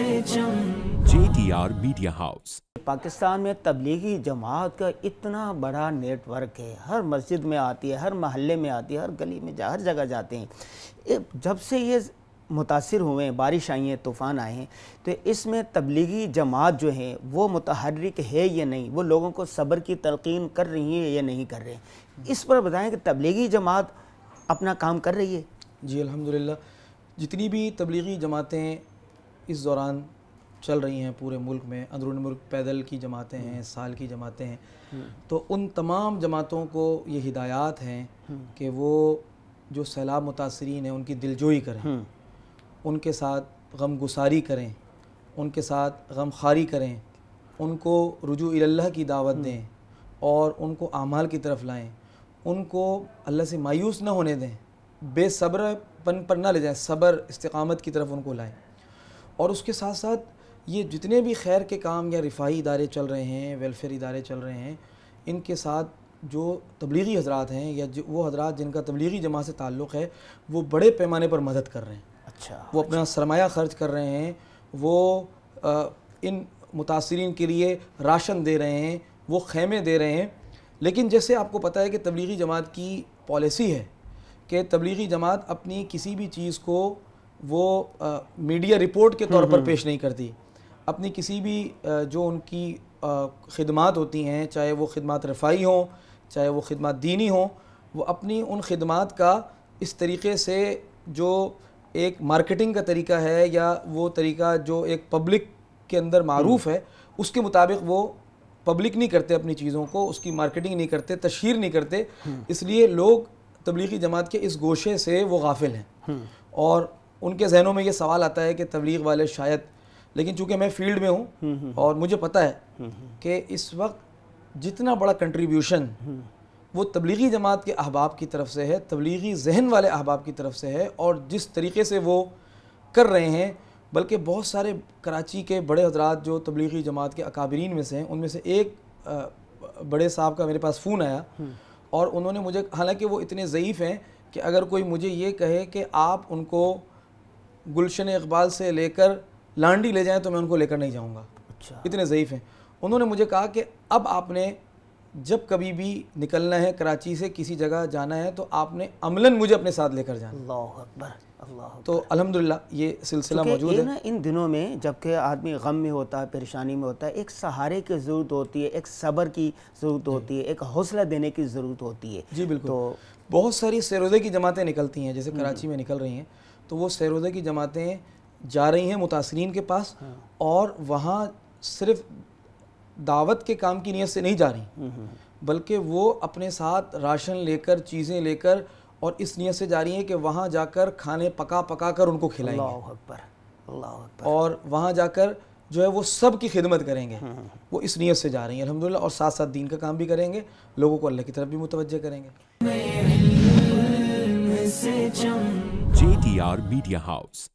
जे T R media house Pakistan में तबलीगी जमात का इतना बड़ा नेटवर्क है हर मस्जिद में आती है हर महल्ले में आती है हर गली में हर जगह जाते हैं जब से ये मुतासर हुए हैं बारिश आई है तूफ़ान आए हैं तो इसमें तबलीगी जमात जो है वो मतहरक है या नहीं वो लोगों को सब्र की तलकिन कर रही है या नहीं कर रहे इस पर बताएं कि तबलीगी जमात अपना काम कर रही है जी अलहमदिल्ला जितनी भी तबलीगी जमातें इस दौरान चल रही हैं पूरे मुल्क में अंदरून मुल्क पैदल की जमातें हम्म। हैं साल की जमातें हैं हम्म। तो उन तमाम जमातों को ये हिदायत हैं हम्म। कि वो जो सैलाब मुतासरीन हैं उनकी दिलजोई करें उनके साथ गम गुसारी करें उनके साथ गम खारी करें उनको रुजू अल्लाह की दावत दें और उनको आमाल की तरफ लाएं उनको अल्लाह से मायूस ना होने दें बेसब्रपन पर ना ले जाएं सब्र इस्तकामत की तरफ उनको लाएं और उसके साथ साथ ये जितने भी खैर के काम या रिफाही इदारे चल रहे हैं वेलफेयर इदारे चल रहे हैं इनके साथ जो तबलीगी हजरात हैं या जो वो हजरात जिनका तबलीगी जमा से ताल्लुक़ है वो बड़े पैमाने पर मदद कर रहे हैं अच्छा वो अपना अच्छा। सरमाया खर्च कर रहे हैं वो आ, इन मुतासरीन के लिए राशन दे रहे हैं वो खेमे दे रहे हैं लेकिन जैसे आपको पता है कि तबलीगी जमात की पॉलिसी है कि तबलीगी जमात अपनी किसी भी चीज़ को वो मीडिया रिपोर्ट के तौर पर हम्म, हम्म। पेश नहीं करती अपनी किसी भी जो उनकी खदमात होती हैं चाहे वो खदमात रफाई हों चाहे वो खदमात दीनी हों वो अपनी उन खदमात का इस तरीके से जो एक मार्केटिंग का तरीका है या वो तरीका जो एक पब्लिक के अंदर मारूफ़ हम्म। है उसके मुताबिक वो पब्लिक नहीं करते अपनी चीज़ों को उसकी मार्केटिंग नहीं करते तशहर नहीं करते इसलिए लोग तबलीगी जमात के इस गोशे से वो गाफिल हैं और उनके जहनों में ये सवाल आता है कि तबलीग वाले शायद लेकिन चूंकि मैं फील्ड में हूँ हम्म, हम्म, हम्म। और मुझे पता है कि इस वक्त जितना बड़ा कंट्रीब्यूशन वो तबलीगी जमात के अहबाब की तरफ से है तबलीगी जहन वाले अहबाब की तरफ से है और जिस तरीके से वो कर रहे हैं बल्कि बहुत सारे कराची के बड़े हजरात जो तबलीगी जमात के अकाबरीन में से हैं उनमें से एक बड़े साहब का मेरे पास फ़ोन आया और उन्होंने मुझे हालांकि वो इतने ज़यीफ़ हैं कि अगर कोई मुझे ये कहे कि आप उनको गुलशन इकबाल से लेकर लांडी ले जाएं तो मैं उनको लेकर नहीं जाऊँगा अच्छा इतने ज़यीफ़ हैं उन्होंने मुझे कहा कि अब आपने जब कभी भी निकलना है कराची से किसी जगह जाना है तो आपने अमलन मुझे अपने साथ लेकर जाना अल्लाह अकबर अल्लाह तो अलहमदिल्ला ये सिलसिला मौजूद है ना इन दिनों में जबकि आदमी गम में होता है परेशानी में होता है एक सहारे की ज़रूरत होती है एक सब्र की ज़रूरत होती है एक हौसला देने की ज़रूरत होती है जी बिल्कुल तो बहुत सारी सरोज़े की जमातें निकलती हैं जैसे हम्म। कराची में निकल रही हैं तो वो सरोज़े की जमातें जा रही हैं मुतासरीन के पास हाँ। और वहाँ सिर्फ दावत के काम की नीयत से नहीं जा रही बल्कि वो अपने साथ राशन लेकर चीज़ें लेकर और इस नीयत से जा रही हैं कि वहाँ जाकर खाने पका पका कर उनको खिलाएंगे अल्लाह अकबर अल्लाह और वहाँ जाकर जो है वो सब की खिदमत करेंगे हम्म, हम्म, हम्म। वो इस नीयत से जा रही हैं अल्हम्दुलिल्लाह और साथ साथ दीन का काम भी करेंगे लोगों को अल्लाह की तरफ भी मुतवजह करेंगे टी आर मीडिया हाउस